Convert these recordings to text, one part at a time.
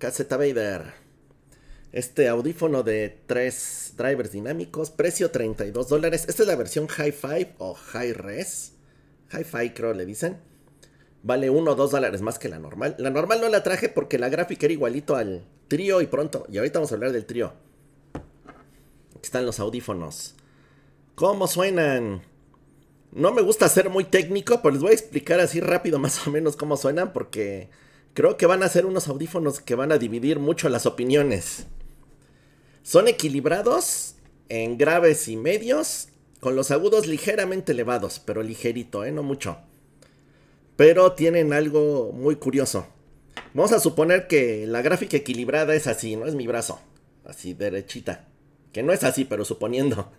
Caseta Vader. Este audífono de tres drivers dinámicos, precio 32 dólares. Esta es la versión Hi-Fi o High res Hi-Fi creo le dicen. Vale 1 o 2 dólares más que la normal. La normal no la traje porque la gráfica era igualito al trío y pronto. Y ahorita vamos a hablar del trío. Aquí están los audífonos. ¿Cómo suenan? No me gusta ser muy técnico, pero les voy a explicar así rápido más o menos cómo suenan porque... Creo que van a ser unos audífonos que van a dividir mucho las opiniones. Son equilibrados en graves y medios, con los agudos ligeramente elevados, pero ligerito, ¿eh? no mucho. Pero tienen algo muy curioso. Vamos a suponer que la gráfica equilibrada es así, no es mi brazo, así derechita. Que no es así, pero suponiendo.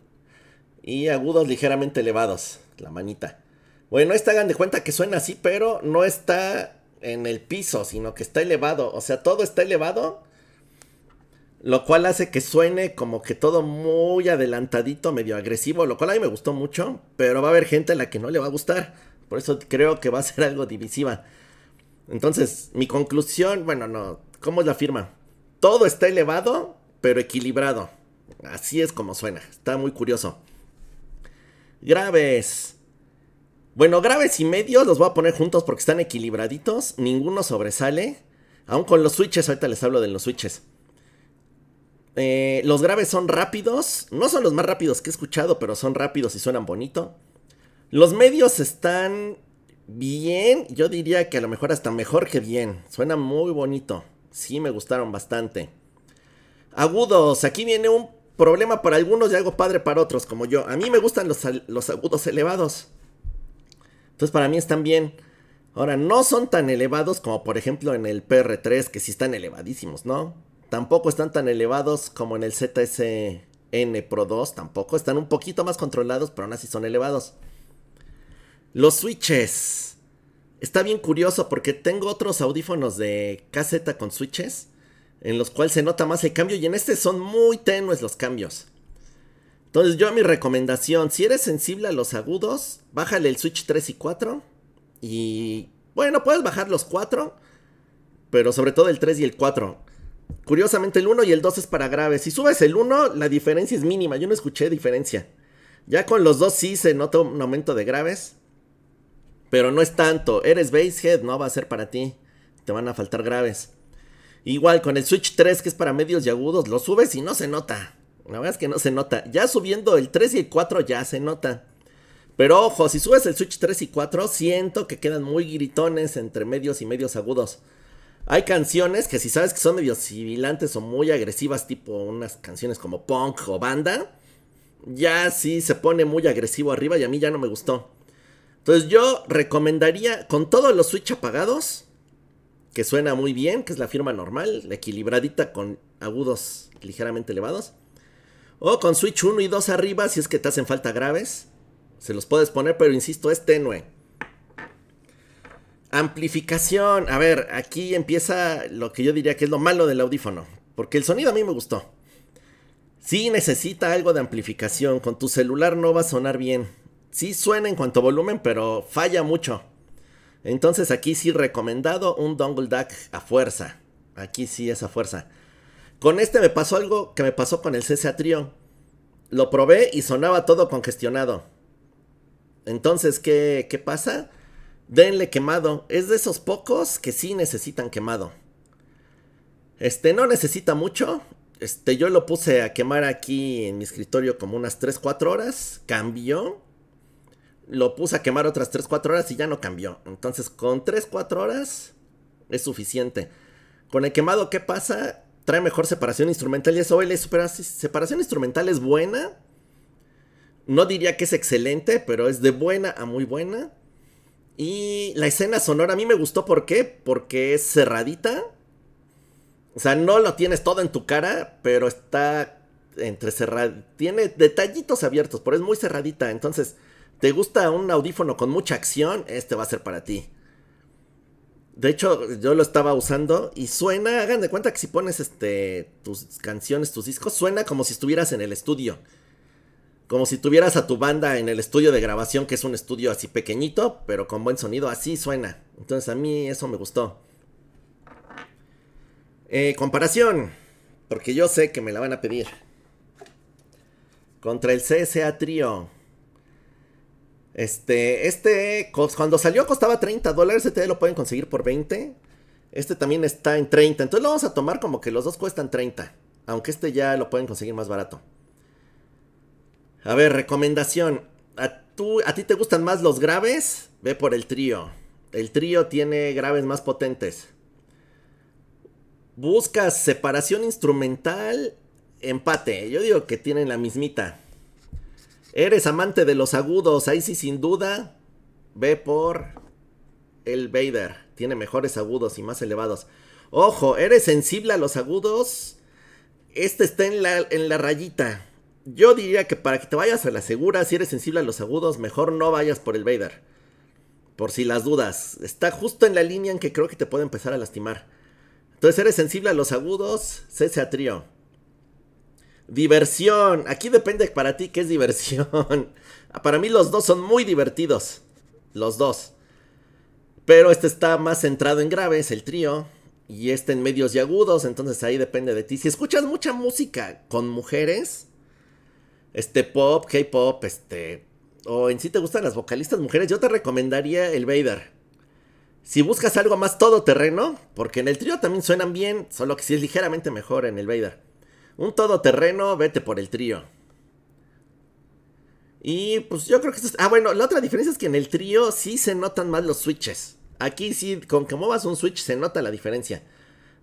Y agudos ligeramente elevados, la manita. Bueno, esta hagan de cuenta que suena así, pero no está en el piso, sino que está elevado. O sea, todo está elevado. Lo cual hace que suene como que todo muy adelantadito, medio agresivo, lo cual a mí me gustó mucho, pero va a haber gente a la que no le va a gustar. Por eso creo que va a ser algo divisiva. Entonces, mi conclusión, bueno, no, ¿cómo es la firma? Todo está elevado, pero equilibrado. Así es como suena, está muy curioso. Graves. Bueno, graves y medios los voy a poner juntos porque están equilibraditos. Ninguno sobresale. Aún con los switches, ahorita les hablo de los switches. Eh, los graves son rápidos. No son los más rápidos que he escuchado, pero son rápidos y suenan bonito. Los medios están bien. Yo diría que a lo mejor hasta mejor que bien. Suena muy bonito. Sí, me gustaron bastante. Agudos. Aquí viene un problema para algunos y algo padre para otros, como yo. A mí me gustan los agudos elevados. Entonces para mí están bien. Ahora, no son tan elevados como por ejemplo en el PR3, que sí están elevadísimos, ¿no? Tampoco están tan elevados como en el ZSN Pro 2, tampoco. Están un poquito más controlados, pero aún así son elevados. Los switches. Está bien curioso porque tengo otros audífonos de KZ con switches, en los cuales se nota más el cambio y en este son muy tenues los cambios. Entonces yo mi recomendación, si eres sensible a los agudos, bájale el Switch 3 y 4. Y bueno, puedes bajar los 4, pero sobre todo el 3 y el 4. Curiosamente el 1 y el 2 es para graves. Si subes el 1, la diferencia es mínima. Yo no escuché diferencia. Ya con los 2 sí se nota un aumento de graves. Pero no es tanto. Eres head, no va a ser para ti. Te van a faltar graves. Igual con el Switch 3 que es para medios y agudos, lo subes y no se nota. La verdad es que no se nota. Ya subiendo el 3 y el 4 ya se nota. Pero ojo, si subes el Switch 3 y 4, siento que quedan muy gritones entre medios y medios agudos. Hay canciones que si sabes que son medio sibilantes o muy agresivas, tipo unas canciones como punk o banda, ya sí se pone muy agresivo arriba y a mí ya no me gustó. Entonces yo recomendaría con todos los Switch apagados, que suena muy bien, que es la firma normal, equilibradita con agudos ligeramente elevados. O con Switch 1 y 2 arriba, si es que te hacen falta graves. Se los puedes poner, pero insisto, es tenue. Amplificación. A ver, aquí empieza lo que yo diría que es lo malo del audífono. Porque el sonido a mí me gustó. Sí necesita algo de amplificación. Con tu celular no va a sonar bien. Sí suena en cuanto a volumen, pero falla mucho. Entonces aquí sí recomendado un dongle DAC a fuerza. Aquí sí es a fuerza. Con este me pasó algo que me pasó con el CSA Trio. Lo probé y sonaba todo congestionado. Entonces, ¿qué, qué pasa? Denle quemado. Es de esos pocos que sí necesitan quemado. Este, no necesita mucho. Este, yo lo puse a quemar aquí en mi escritorio como unas 3-4 horas. Cambió. Lo puse a quemar otras 3-4 horas y ya no cambió. Entonces, con 3-4 horas es suficiente. Con el quemado, ¿qué pasa? trae mejor separación instrumental. Y eso, la separación instrumental es buena. No diría que es excelente, pero es de buena a muy buena. Y la escena sonora a mí me gustó, ¿por qué? Porque es cerradita. O sea, no lo tienes todo en tu cara, pero está entre Tiene detallitos abiertos, pero es muy cerradita. Entonces, ¿te gusta un audífono con mucha acción? Este va a ser para ti. De hecho, yo lo estaba usando y suena, hagan de cuenta que si pones este tus canciones, tus discos, suena como si estuvieras en el estudio. Como si tuvieras a tu banda en el estudio de grabación, que es un estudio así pequeñito, pero con buen sonido, así suena. Entonces a mí eso me gustó. Eh, comparación, porque yo sé que me la van a pedir. Contra el CSA Trio. Este, este, cuando salió costaba 30 dólares, este lo pueden conseguir por 20. Este también está en 30, entonces lo vamos a tomar como que los dos cuestan 30. Aunque este ya lo pueden conseguir más barato. A ver, recomendación. ¿A, tú, ¿A ti te gustan más los graves? Ve por el trío. El trío tiene graves más potentes. Buscas separación instrumental, empate. Yo digo que tienen la mismita. Eres amante de los agudos, ahí sí sin duda. Ve por el Vader. Tiene mejores agudos y más elevados. Ojo, eres sensible a los agudos. Este está en la, en la rayita. Yo diría que para que te vayas a la segura, si eres sensible a los agudos, mejor no vayas por el Vader. Por si las dudas. Está justo en la línea en que creo que te puede empezar a lastimar. Entonces, eres sensible a los agudos, cese a trío. Diversión. Aquí depende para ti qué es diversión. Para mí los dos son muy divertidos. Los dos. Pero este está más centrado en graves, el trío. Y este en medios y agudos. Entonces ahí depende de ti. Si escuchas mucha música con mujeres. Este pop, K-pop, este... O en si sí te gustan las vocalistas mujeres, yo te recomendaría el Vader. Si buscas algo más todoterreno, porque en el trío también suenan bien, solo que si sí es ligeramente mejor en el Vader. Un todoterreno, vete por el trío. Y pues yo creo que esto es... Ah, bueno, la otra diferencia es que en el trío sí se notan más los switches. Aquí sí, con que muevas un switch se nota la diferencia.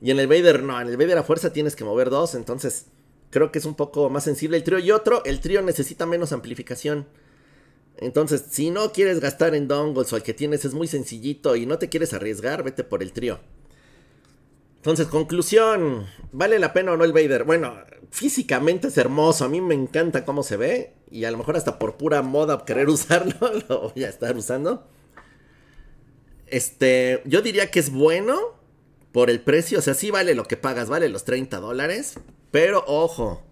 Y en el Vader no, en el Vader a fuerza tienes que mover dos, entonces creo que es un poco más sensible el trío. Y otro, el trío necesita menos amplificación. Entonces, si no quieres gastar en dongles o el que tienes es muy sencillito y no te quieres arriesgar, vete por el trío. Entonces, conclusión, ¿vale la pena o no el Vader? Bueno, físicamente es hermoso, a mí me encanta cómo se ve y a lo mejor hasta por pura moda querer usarlo, lo voy a estar usando. Este, yo diría que es bueno por el precio, o sea, sí vale lo que pagas, vale los 30 dólares, pero ojo,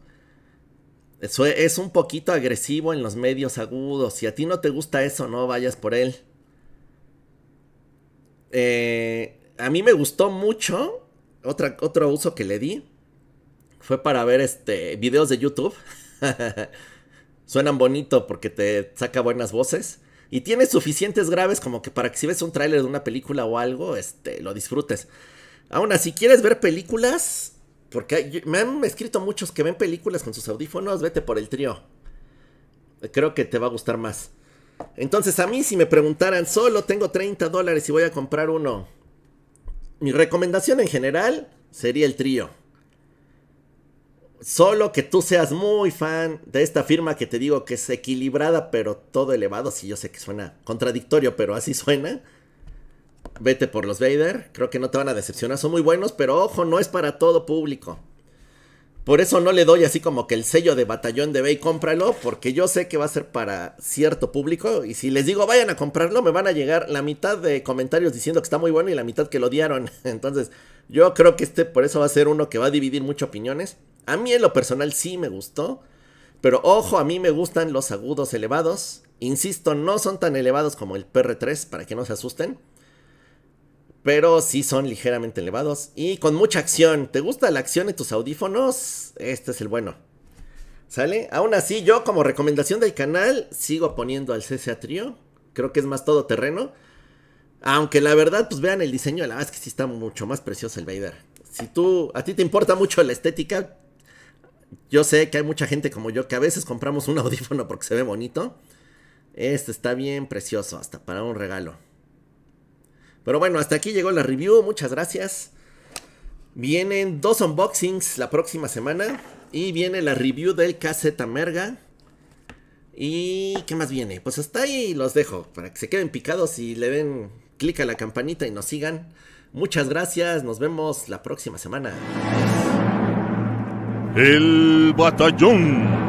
eso es un poquito agresivo en los medios agudos, si a ti no te gusta eso, no vayas por él. Eh, a mí me gustó mucho otra, otro uso que le di fue para ver este videos de YouTube. Suenan bonito porque te saca buenas voces. Y tiene suficientes graves como que para que si ves un tráiler de una película o algo, este, lo disfrutes. Aún así, ¿quieres ver películas? Porque me han escrito muchos que ven películas con sus audífonos, vete por el trío. Creo que te va a gustar más. Entonces, a mí si me preguntaran, solo tengo 30 dólares y voy a comprar uno mi recomendación en general sería el trío. Solo que tú seas muy fan de esta firma que te digo que es equilibrada, pero todo elevado. Si yo sé que suena contradictorio, pero así suena. Vete por los Vader. Creo que no te van a decepcionar. Son muy buenos, pero ojo, no es para todo público. Por eso no le doy así como que el sello de batallón de Bay, cómpralo, porque yo sé que va a ser para cierto público. Y si les digo vayan a comprarlo, me van a llegar la mitad de comentarios diciendo que está muy bueno y la mitad que lo odiaron. Entonces, yo creo que este por eso va a ser uno que va a dividir muchas opiniones. A mí en lo personal sí me gustó. Pero ojo, a mí me gustan los agudos elevados. Insisto, no son tan elevados como el PR3, para que no se asusten pero sí son ligeramente elevados y con mucha acción. ¿Te gusta la acción en tus audífonos? Este es el bueno. ¿Sale? Aún así, yo como recomendación del canal sigo poniendo al CCA Trio. Creo que es más todoterreno. Aunque la verdad, pues vean el diseño, la verdad es que sí está mucho más precioso el Vader. Si tú, a ti te importa mucho la estética, yo sé que hay mucha gente como yo que a veces compramos un audífono porque se ve bonito. Este está bien precioso, hasta para un regalo. Pero bueno, hasta aquí llegó la review. Muchas gracias. Vienen dos unboxings la próxima semana. Y viene la review del Caseta Merga. ¿Y qué más viene? Pues hasta ahí los dejo. Para que se queden picados y le den clic a la campanita y nos sigan. Muchas gracias. Nos vemos la próxima semana. El batallón